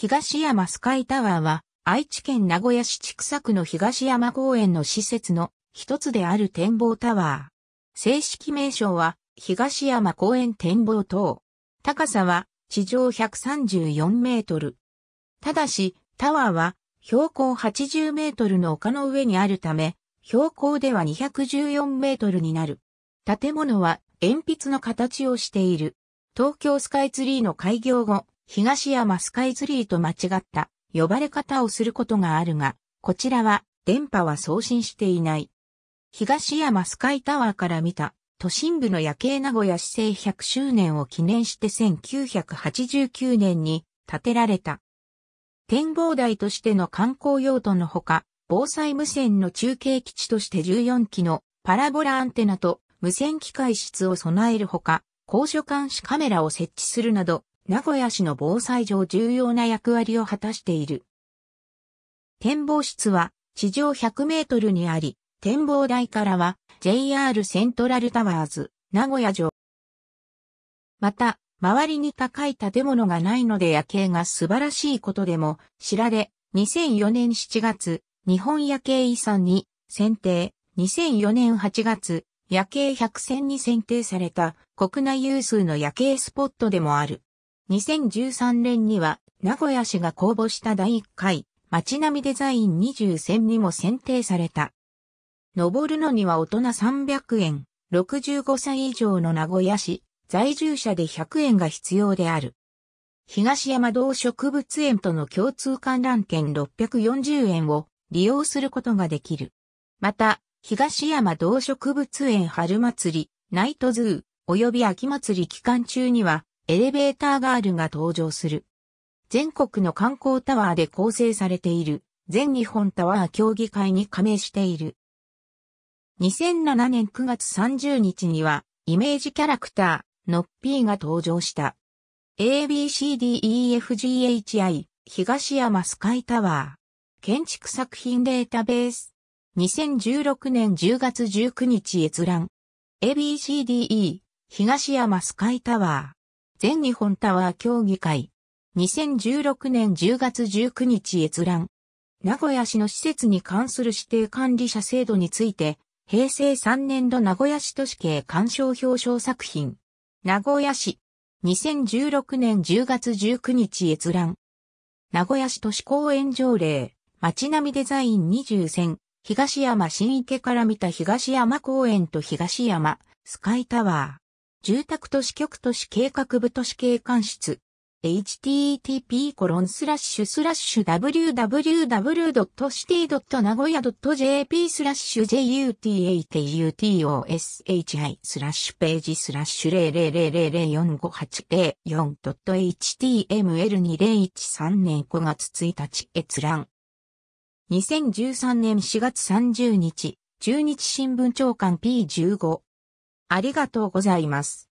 東山スカイタワーは、愛知県名古屋市千草区の東山公園の施設の一つである展望タワー。正式名称は、東山公園展望塔。高さは、地上134メートル。ただし、タワーは、標高80メートルの丘の上にあるため、標高では214メートルになる。建物は鉛筆の形をしている。東京スカイツリーの開業後、東山スカイツリーと間違った呼ばれ方をすることがあるが、こちらは電波は送信していない。東山スカイタワーから見た都心部の夜景名古屋市政100周年を記念して1989年に建てられた。展望台としての観光用途のほか、防災無線の中継基地として14機のパラボラアンテナと無線機械室を備えるほか、高所監視カメラを設置するなど、名古屋市の防災上重要な役割を果たしている。展望室は地上100メートルにあり、展望台からは JR セントラルタワーズ、名古屋城。また、周りに高い建物がないので夜景が素晴らしいことでも知られ、2004年7月、日本夜景遺産に選定、2004年8月、夜景100選に選定された国内有数の夜景スポットでもある。2013年には名古屋市が公募した第1回街並みデザイン20選にも選定された。登るのには大人300円、65歳以上の名古屋市、在住者で100円が必要である。東山動植物園との共通観覧券640円を利用することができる。また、東山動植物園春祭り、ナイトズー、及び秋祭り期間中には、エレベーターガールが登場する。全国の観光タワーで構成されている全日本タワー協議会に加盟している。2007年9月30日にはイメージキャラクター、のっぴーが登場した。ABCDEFGHI 東山スカイタワー建築作品データベース2016年10月19日閲覧 ABCDE 東山スカイタワー全日本タワー協議会。2016年10月19日閲覧。名古屋市の施設に関する指定管理者制度について、平成3年度名古屋市都市系鑑賞表彰作品。名古屋市。2016年10月19日閲覧。名古屋市都市公園条例。街並みデザイン20選。東山新池から見た東山公園と東山スカイタワー。住宅都市局都市計画部都市景観室 http コロンスラッシュスラッシュ www.city.nagoya.jp スラッシュ jutatutoshi スラッシュページスラッシュ000045804 html2013 年5月1日閲覧2013年4月30日中日新聞長官 P15 ありがとうございます。